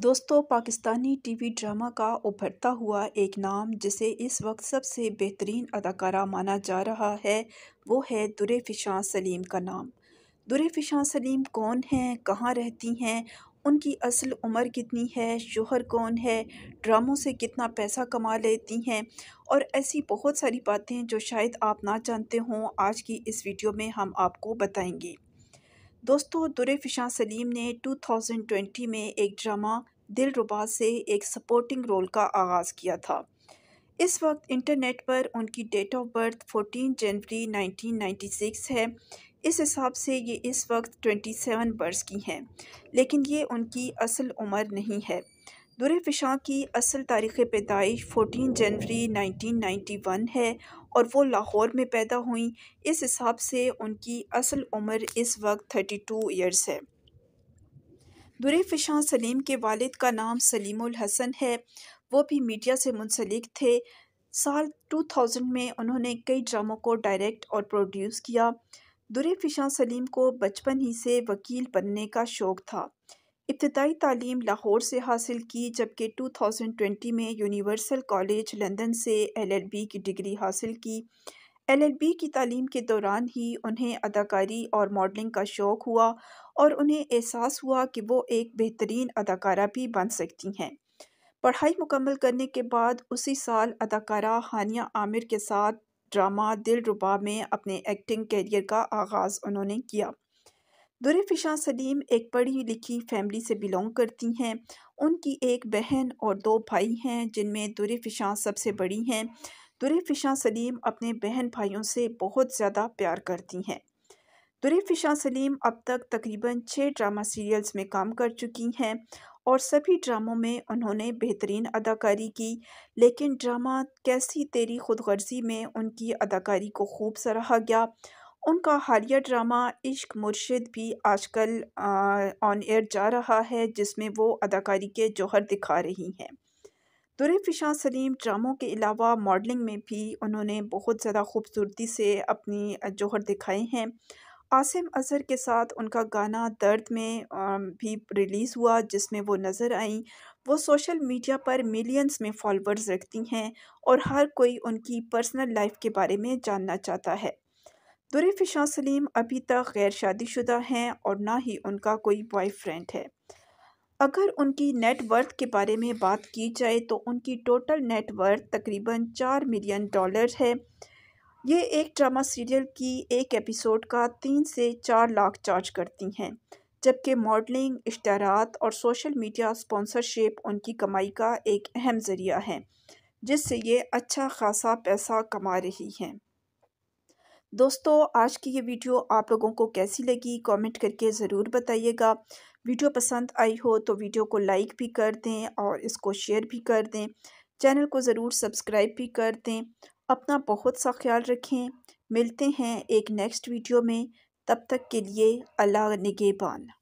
दोस्तों Pakistani TV drama का उभरता हुआ एक नाम जिसे इस वक्त सबसे बेहतरीन अदाकारा माना जा रहा है वो है दुरे फिशां सलीम का नाम दुरे फिशां सलीम कौन हैं कहाँ रहती हैं उनकी असल उम्र कितनी है शोहर कौन है ड्रामों से कितना पैसा कमा लेती हैं और ऐसी बहुत सारी बातें जो शायद आप ना जानते हों आज की इस वीडियो में हम आपको बताएंगे दोस्तों दुरेफिशा सलीम ने 2020 में एक ड्रामा दिल रुबा से एक सपोर्टिंग रोल का आगाज़ किया था इस वक्त इंटरनेट पर उनकी डेट ऑफ बर्थ 14 जनवरी 1996 है इस हिसाब से ये इस वक्त 27 बर्स की हैं लेकिन ये उनकी असल उम्र नहीं है दुरे फिशा की असल तारीख़ पैदाइश 14 जनवरी 1991 है और वो लाहौर में पैदा हुई इस हिसाब से उनकी असल उम्र इस वक्त थर्टी टू ईयर्स है दुरे फिशां सलीम के वालिद का नाम सलीम हसन है वो भी मीडिया से मुंसलिक थे साल 2000 में उन्होंने कई ड्रामों को डायरेक्ट और प्रोड्यूस किया दुरे फिशां सलीम को बचपन ही से वकील बनने का शौक़ था इब्तदाई तालीम लाहौर से हासिल की जबकि 2020 में यूनिवर्सल कॉलेज लंदन से एलएलबी की डिग्री हासिल की एलएलबी की तालीम के दौरान ही उन्हें अदाकारी और मॉडलिंग का शौक़ हुआ और उन्हें एहसास हुआ कि वो एक बेहतरीन अदाकारा भी बन सकती हैं पढ़ाई मुकम्मल करने के बाद उसी साल अदाकारा हानिया आमिर के साथ ड्रामा दिल रुबा में अपने एक्टिंग कैरियर का आगाज़ उन्होंने किया दुरफिशा सलीम एक पढ़ी लिखी फैमिली से बिलोंग करती हैं उनकी एक बहन और दो भाई हैं जिनमें दुरफिशा सबसे बड़ी हैं दुरफिशा सलीम अपने बहन भाइयों से बहुत ज़्यादा प्यार करती हैं दुरफिशा सलीम अब तक तकरीबन छः ड्रामा सीरियल्स में काम कर चुकी हैं और सभी ड्रामों में उन्होंने बेहतरीन अदाकारी की लेकिन ड्रामा कैसी तेरी खुदगर्जी में उनकी अदाकारी को खूब सराहा गया उनका हालिया ड्रामा इश्क मुर्शिद भी आजकल ऑन एयर जा रहा है जिसमें वो अदाकारी के जौहर दिखा रही हैं दुरे फिशा सलीम ड्रामों के अलावा मॉडलिंग में भी उन्होंने बहुत ज़्यादा खूबसूरती से अपनी जौहर दिखाए हैं आसिम अज़हर के साथ उनका गाना दर्द में भी रिलीज़ हुआ जिसमें वो नज़र आई वो सोशल मीडिया पर मिलियंस में फॉलोअर्स रखती हैं और हर कोई उनकी पर्सनल लाइफ के बारे में जानना चाहता है दुरफ़ शाह सलीम अभी तक गैर शादीशुदा हैं और ना ही उनका कोई बॉयफ्रेंड है अगर उनकी नेटवर्थ के बारे में बात की जाए तो उनकी टोटल नेटवर्थ तकरीबन चार मिलियन डॉलर है ये एक ड्रामा सीरियल की एक एपिसोड का तीन से चार लाख चार्ज करती हैं जबकि मॉडलिंग इश्तारात और सोशल मीडिया स्पॉन्सरशिप उनकी कमाई का एक अहम ज़रिया है जिससे ये अच्छा खासा पैसा कमा रही हैं दोस्तों आज की ये वीडियो आप लोगों को कैसी लगी कमेंट करके ज़रूर बताइएगा वीडियो पसंद आई हो तो वीडियो को लाइक भी कर दें और इसको शेयर भी कर दें चैनल को ज़रूर सब्सक्राइब भी कर दें अपना बहुत सा ख्याल रखें मिलते हैं एक नेक्स्ट वीडियो में तब तक के लिए अल्लाह निगेबान